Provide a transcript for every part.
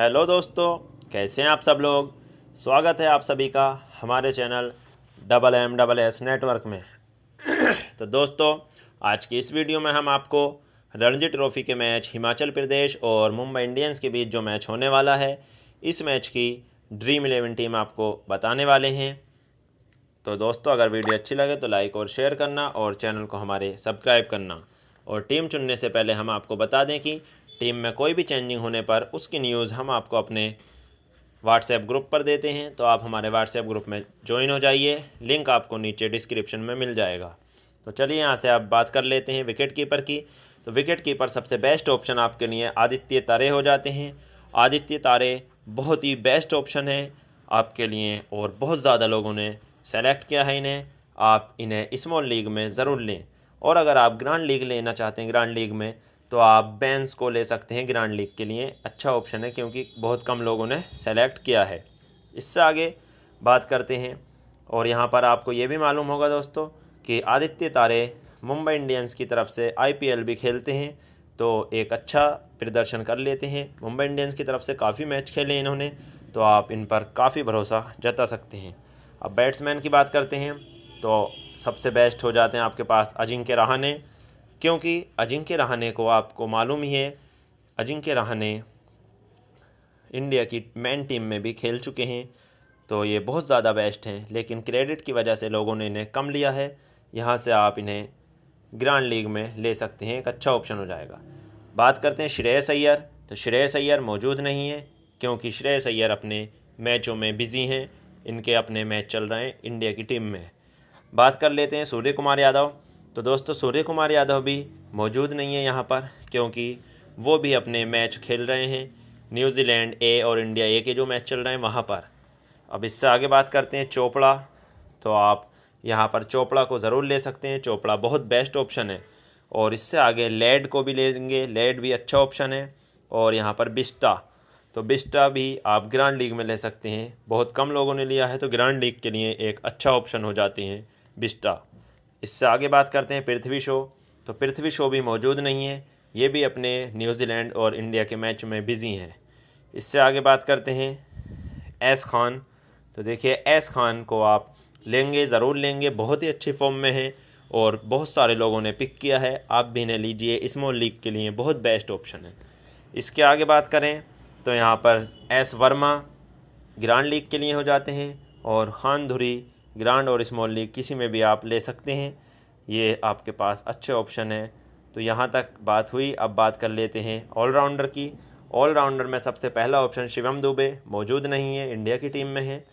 hello दोस्तों कैसे हैं आप सब लोग स्वागत है आप सभी का हमारे channel double M double S network में तो दोस्तों आज की इस वीडियो में हम आपको रणजी ट्रॉफ़ी के मैच हिमाचल प्रदेश और मुंबई इंडियंस के बीच जो मैच होने वाला है इस मैच की ड्रीम इलेवन टीम आपको बताने वाले हैं तो दोस्तों अगर वीडियो अच्छी लगे तो लाइक और शेयर करना और चैनल को हमारे सब्सक्राइब करना और टीम चुनने से पहले हम आपको बता दें कि टीम में कोई भी चेंजिंग होने पर उसकी न्यूज़ हम आपको अपने व्हाट्सएप ग्रुप पर देते हैं तो आप हमारे व्हाट्सएप ग्रुप में ज्वाइन हो जाइए लिंक आपको नीचे डिस्क्रिप्शन में मिल जाएगा तो चलिए यहाँ से आप बात कर लेते हैं विकेट कीपर की तो विकेट कीपर सबसे बेस्ट ऑप्शन आपके लिए आदित्य तारे हो जाते हैं आदित्य तारे बहुत ही बेस्ट ऑप्शन है आपके लिए और बहुत ज़्यादा लोगों ने सेलेक्ट किया है इन्हें आप इन्हें स्मॉल लीग में ज़रूर लें और अगर आप ग्रांड लीग लेना चाहते हैं ग्रांड लीग में तो आप बेंस को ले सकते हैं ग्रांड लीग के लिए अच्छा ऑप्शन है क्योंकि बहुत कम लोगों ने सेलेक्ट किया है इससे आगे बात करते हैं और यहाँ पर आपको ये भी मालूम होगा दोस्तों कि आदित्य तारे मुंबई इंडियंस की तरफ से आई भी खेलते हैं तो एक अच्छा प्रदर्शन कर लेते हैं मुंबई इंडियंस की तरफ से काफ़ी मैच खेले इन्होंने तो आप इन पर काफ़ी भरोसा जता सकते हैं अब बैट्समैन की बात करते हैं तो सबसे बेस्ट हो जाते हैं आपके पास अजिंक्य रहाने क्योंकि अजिंक्य रहाने को आपको मालूम ही है अजिंक्य रहाने इंडिया की मैन टीम में भी खेल चुके हैं तो ये बहुत ज़्यादा बेस्ट हैं लेकिन क्रेडिट की वजह से लोगों ने इन्हें कम लिया है यहाँ से आप इन्हें ग्रांड लीग में ले सकते हैं एक अच्छा ऑप्शन हो जाएगा बात करते हैं श्रेयस अय्यर तो श्रेयस अय्यर मौजूद नहीं है क्योंकि श्रेयस अय्यर अपने मैचों में बिज़ी हैं इनके अपने मैच चल रहे हैं इंडिया की टीम में बात कर लेते हैं सूर्य कुमार यादव तो दोस्तों सूर्य कुमार यादव भी मौजूद नहीं है यहाँ पर क्योंकि वो भी अपने मैच खेल रहे हैं न्यूजीलैंड ए और इंडिया ए के जो मैच चल रहे हैं वहाँ पर अब इससे आगे बात करते हैं चोपड़ा तो आप यहाँ पर चोपड़ा को ज़रूर ले सकते हैं चोपड़ा बहुत बेस्ट ऑप्शन है और इससे आगे लेड को भी लेंगे लेड भी अच्छा ऑप्शन है और यहाँ पर बिस्टा तो बिस्टा भी आप ग्रांड लीग में ले सकते हैं बहुत कम लोगों ने लिया है तो ग्रांड लीग के लिए एक अच्छा ऑप्शन हो जाते हैं बिस्टा इससे आगे बात करते हैं पृथ्वी शो तो पृथ्वी शो भी मौजूद नहीं है ये भी अपने न्यूजीलैंड और इंडिया के मैच में बिज़ी हैं इससे आगे बात करते हैं एस खान तो देखिए एस खान को आप लेंगे ज़रूर लेंगे बहुत ही अच्छी फॉर्म में है और बहुत सारे लोगों ने पिक किया है आप भी इन्हें लीजिए स्मॉल लीग के लिए बहुत बेस्ट ऑप्शन है इसके आगे बात करें तो यहाँ पर एस वर्मा ग्रांड लीग के लिए हो जाते हैं और खान धुरी ग्रांड और स्मॉल लीग किसी में भी आप ले सकते हैं ये आपके पास अच्छे ऑप्शन हैं तो यहाँ तक बात हुई अब बात कर लेते हैं ऑलराउंडर की ऑलराउंडर में सबसे पहला ऑप्शन शिवम दुबे मौजूद नहीं है इंडिया की टीम में है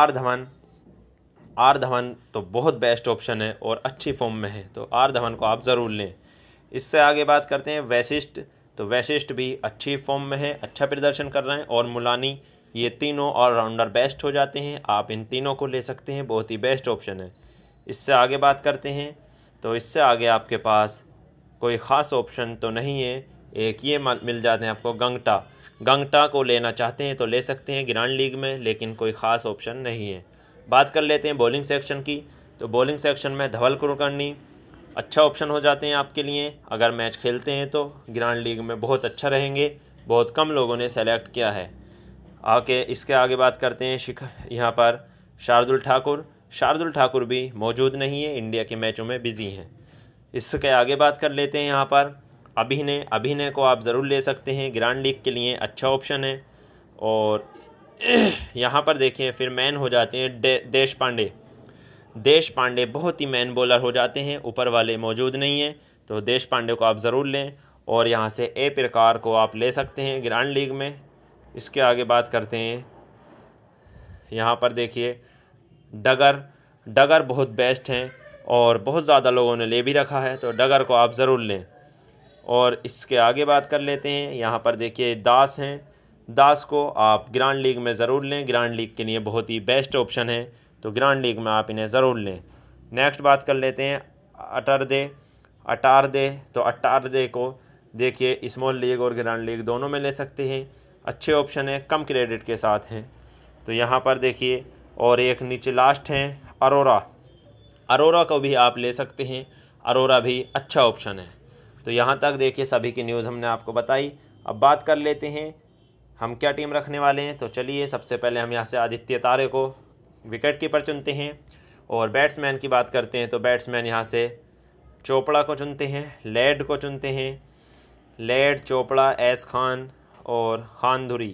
आर धवन आर धवन तो बहुत बेस्ट ऑप्शन है और अच्छी फॉर्म में है तो आर धवन को आप ज़रूर लें इससे आगे बात करते हैं वैशिष्ट तो वैशिष्ट भी अच्छी फॉर्म में है अच्छा प्रदर्शन कर रहे हैं और मुलानी ये तीनों ऑलराउंडर बेस्ट हो जाते हैं आप इन तीनों को ले सकते हैं बहुत ही बेस्ट ऑप्शन है इससे आगे बात करते हैं तो इससे आगे आपके पास कोई ख़ास ऑप्शन तो नहीं है एक ये मिल जाते हैं आपको गंगटा गंगटा को लेना चाहते हैं तो ले सकते हैं ग्रांड लीग में लेकिन कोई ख़ास ऑप्शन नहीं है बात कर लेते हैं बॉलिंग सेक्शन की तो बॉलिंग सेक्शन में धवल कुलकर्णी अच्छा ऑप्शन हो जाते हैं आपके लिए अगर मैच खेलते हैं तो ग्रांड लीग में बहुत अच्छा रहेंगे बहुत कम लोगों ने सेलेक्ट किया है आके इसके आगे बात करते हैं शिखर यहाँ पर शार्दुल ठाकुर शार्दुल ठाकुर भी मौजूद नहीं है इंडिया के मैचों में बिज़ी हैं इसके आगे बात कर लेते हैं यहाँ पर अभिनय अभिनय को आप ज़रूर ले सकते हैं ग्रैंड लीग के लिए अच्छा ऑप्शन है और यहाँ पर देखिए फिर मैन हो जाते हैं दे, देश पांडे देश पांडे बहुत ही मैन बॉलर हो जाते हैं ऊपर वाले मौजूद नहीं हैं तो देश पांडे को आप ज़रूर लें और यहाँ से ए प्रकार को आप ले सकते हैं ग्रैंड लीग में इसके आगे बात करते हैं यहाँ पर देखिए डगर डगर बहुत बेस्ट हैं और बहुत ज़्यादा लोगों ने ले भी रखा है तो डगर को आप ज़रूर लें और इसके आगे बात कर लेते हैं यहाँ पर देखिए दास हैं दास को आप ग्रांड लीग में ज़रूर लें ग्रांड लीग के लिए बहुत ही बेस्ट ऑप्शन है तो ग्रांड लीग में आप इन्हें ज़रूर लें नेक्स्ट बात कर लेते हैं अटर दे अटार दे तो अटार दे को देखिए स्मॉल लीग और ग्रांड लीग दोनों में ले सकते हैं अच्छे ऑप्शन हैं कम क्रेडिट के साथ हैं तो यहाँ पर देखिए और एक नीचे लास्ट हैं अरोरा अरोरा को भी आप ले सकते हैं अरोरा भी अच्छा ऑप्शन है तो यहाँ तक देखिए सभी की न्यूज़ हमने आपको बताई अब बात कर लेते हैं हम क्या टीम रखने वाले हैं तो चलिए सबसे पहले हम यहाँ से आदित्य तारे को विकेट कीपर चुनते हैं और बैट्समैन की बात करते हैं तो बैट्समैन यहाँ से चोपड़ा को चुनते हैं लेड को चुनते हैं लेड चोपड़ा एस खान और खानधुरी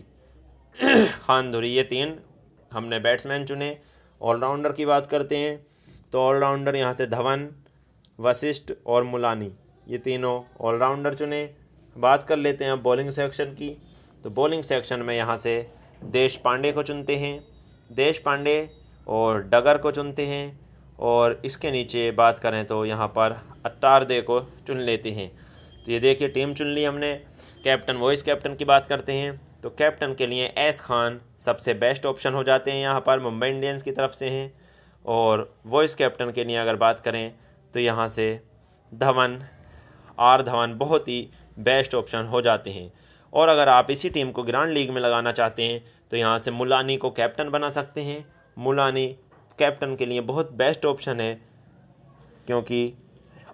खानधुरी ये तीन हमने बैट्समैन चुने ऑलराउंडर की बात करते हैं तो ऑलराउंडर यहाँ से धवन वशिष्ठ और मुलानी ये तीनों ऑलराउंडर चुने बात कर लेते हैं अब बॉलिंग सेक्शन की तो बॉलिंग सेक्शन में यहाँ से देश पांडे को चुनते हैं देश पांडे और डगर को चुनते हैं और इसके नीचे बात करें तो यहाँ पर अट्टारदे को चुन लेते हैं तो ये देखिए टीम चुन ली हमने कैप्टन वॉइस कैप्टन की बात करते हैं तो कैप्टन के लिए एस खान सबसे बेस्ट ऑप्शन हो जाते हैं यहाँ पर मुंबई इंडियंस की तरफ से हैं और वॉइस कैप्टन के लिए अगर बात करें तो यहाँ से धवन आर धवन बहुत ही बेस्ट ऑप्शन हो जाते हैं और अगर आप इसी टीम को ग्रांड लीग में लगाना चाहते हैं तो यहाँ से मुलानी को कैप्टन बना सकते हैं मुलानी कैप्टन के लिए बहुत बेस्ट ऑप्शन है क्योंकि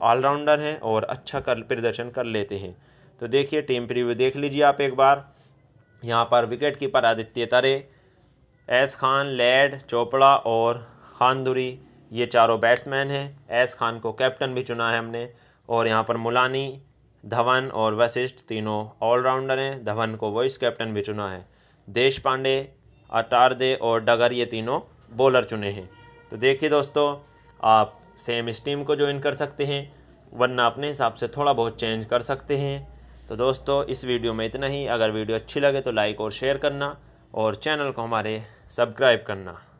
ऑलराउंडर हैं और अच्छा कर प्रदर्शन कर लेते हैं तो देखिए टीम प्रीव्यू देख लीजिए आप एक बार यहाँ पर विकेट कीपर आदित्य तरे एस खान लैड चोपड़ा और खानदुरी ये चारों बैट्समैन हैं एस खान को कैप्टन भी चुना है हमने और यहाँ पर मुलानी धवन और वशिष्ठ तीनों ऑलराउंडर हैं धवन को वाइस कैप्टन भी चुना है देश पांडे अटारदे और डगर ये तीनों बॉलर चुने हैं तो देखिए दोस्तों आप सेम टीम को ज्वाइन कर सकते हैं वरना अपने हिसाब से थोड़ा बहुत चेंज कर सकते हैं तो दोस्तों इस वीडियो में इतना ही अगर वीडियो अच्छी लगे तो लाइक और शेयर करना और चैनल को हमारे सब्सक्राइब करना